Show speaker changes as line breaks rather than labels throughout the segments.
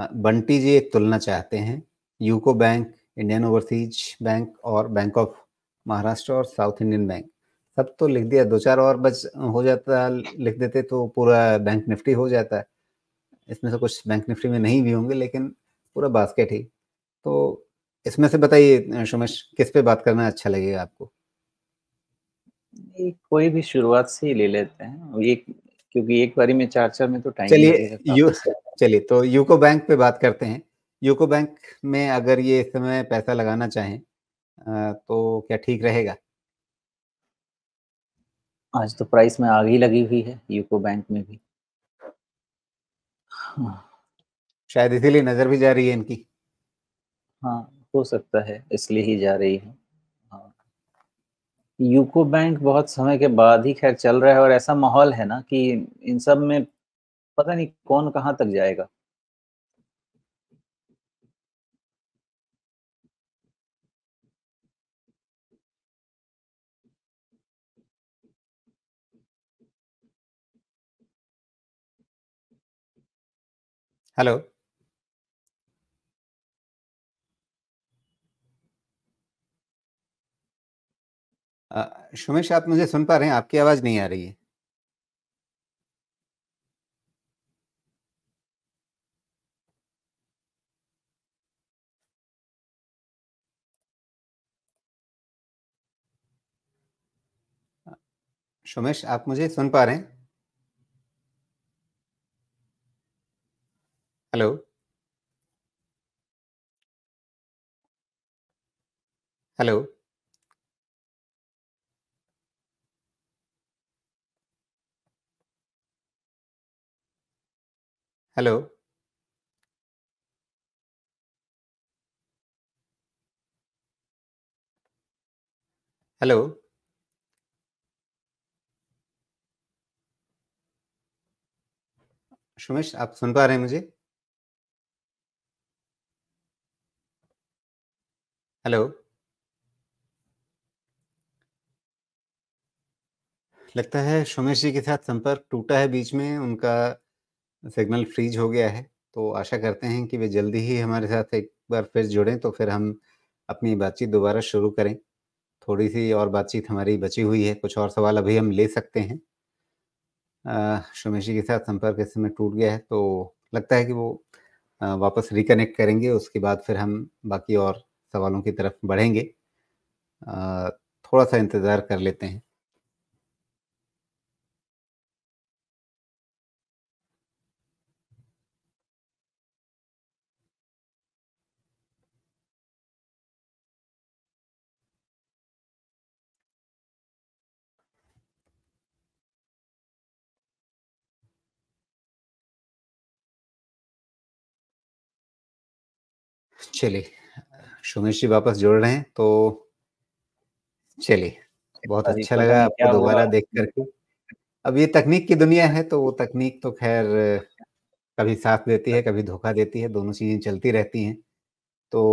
बंटी जी एक तुलना चाहते हैं UCO Bank Indian Overseas Bank और बैंक ऑफ महाराष्ट्र और साउथ इंडियन बैंक सब तो लिख दिया दो चार और बस हो जाता लिख देते तो पूरा बैंक निफ्टी हो जाता है इसमें से कुछ बैंक निफ्टी में नहीं भी होंगे लेकिन पूरा बास्केट ही तो इसमें से बताइए सुमेश किस पे बात करना अच्छा लगेगा आपको
कोई भी शुरुआत से ही ले लेते हैं ये क्योंकि एक बारी में चार चार में तो टाइम चलिए
यू चलिए तो यूको बैंक पे बात करते हैं यूको बैंक में अगर ये इस समय पैसा लगाना चाहें तो क्या ठीक रहेगा आज
तो प्राइस में आग ही लगी
हुई है यूको बैंक में भी हाँ। शायद इसीलिए नजर भी जा रही है इनकी हाँ हो सकता है इसलिए
ही जा रही है यूको बैंक बहुत समय के बाद ही खैर चल रहा है और ऐसा माहौल है ना कि इन सब में पता नहीं कौन कहाँ तक जाएगा
हेलो सुमेश आप मुझे सुन पा रहे हैं आपकी आवाज नहीं आ रही है सुमेश आप मुझे सुन पा रहे हैं
hello hello hello
hello Sumesh आप सुन पा रहे हैं मुझे हेलो लगता है सुमेश जी के साथ संपर्क टूटा है बीच में उनका सिग्नल फ्रीज हो गया है तो आशा करते हैं कि वे जल्दी ही हमारे साथ एक बार फिर जुड़ें तो फिर हम अपनी बातचीत दोबारा शुरू करें थोड़ी सी और बातचीत हमारी बची हुई है कुछ और सवाल अभी हम ले सकते हैं शमेश जी के साथ संपर्क इस समय टूट गया है तो लगता है कि वो वापस रिकनेक्ट करेंगे उसके बाद फिर हम बाकी और सवालों की तरफ बढ़ेंगे थोड़ा सा इंतज़ार कर लेते हैं चलिए सुमेश जी वापस जोड़ रहे हैं तो चलिए बहुत अच्छा लगा आपको दोबारा देख करके अब ये तकनीक की दुनिया है तो वो तकनीक तो खैर कभी साथ देती है कभी धोखा देती है दोनों चीजें चलती रहती हैं तो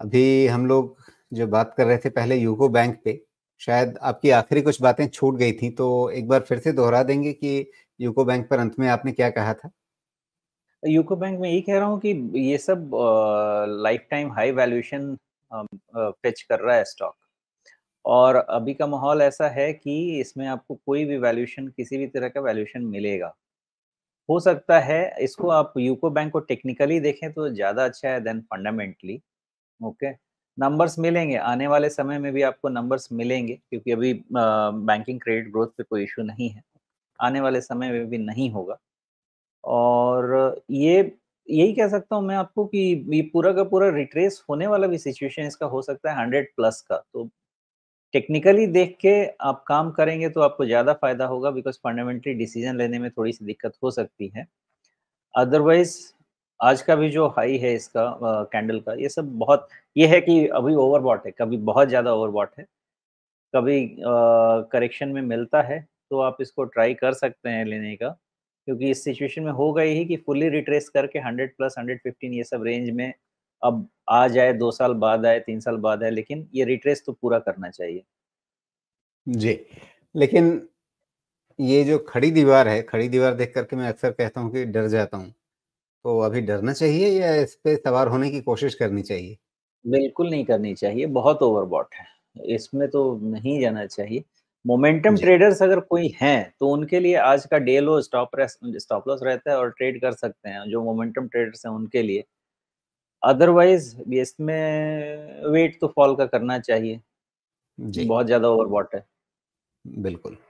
अभी हम लोग जो बात कर रहे थे पहले यूको बैंक पे शायद आपकी आखिरी कुछ बातें छूट गई थी तो एक बार फिर से दोहरा देंगे कि यूको बैंक पर अंत में आपने क्या कहा था
यूको बैंक में यही कह रहा हूँ कि ये सब lifetime high valuation fetch कर रहा है स्टॉक और अभी का माहौल ऐसा है कि इसमें आपको कोई भी वैल्यूएशन किसी भी तरह का वैल्यूएशन मिलेगा हो सकता है इसको आप यूको बैंक को टेक्निकली देखें तो ज़्यादा अच्छा है देन फंडामेंटली ओके नंबर्स मिलेंगे आने वाले समय में भी आपको नंबर्स मिलेंगे क्योंकि अभी बैंकिंग क्रेडिट ग्रोथ पे कोई इशू नहीं है आने वाले समय में भी नहीं होगा और ये यही कह सकता हूँ मैं आपको कि ये पूरा का पूरा रिट्रेस होने वाला भी सिचुएशन इसका हो सकता है हंड्रेड प्लस का तो टेक्निकली देख के आप काम करेंगे तो आपको ज़्यादा फायदा होगा बिकॉज फंडामेंटली डिसीजन लेने में थोड़ी सी दिक्कत हो सकती है अदरवाइज आज का भी जो हाई है इसका कैंडल uh, का ये सब बहुत ये है कि अभी ओवरबॉट है कभी बहुत ज़्यादा ओवरबॉट है कभी करेक्शन uh, में मिलता है तो आप इसको ट्राई कर सकते हैं लेने का क्योंकि इस सिचुएशन में होगा गई ही कि फुली रिट्रेस करके 100 प्लस 115 ये सब रेंज में अब आ जाए दो साल बाद आए तीन साल बाद आए लेकिन ये रिट्रेस तो पूरा करना चाहिए
जी लेकिन ये जो खड़ी दीवार है खड़ी दीवार देख करके मैं अक्सर कहता हूँ कि डर जाता हूँ तो अभी डरना चाहिए या इस पे सवार होने की कोशिश करनी चाहिए बिल्कुल नहीं करनी
चाहिए बहुत ओवरबॉट है इसमें तो नहीं जाना चाहिए मोमेंटम ट्रेडर्स अगर कोई हैं तो उनके लिए आज का day low stop stop loss रहता है और ट्रेड कर सकते हैं जो मोमेंटम ट्रेडर्स हैं उनके लिए अदरवाइज इसमें वेट तो फॉल का करना चाहिए बहुत ज्यादा ओवरबॉट है बिल्कुल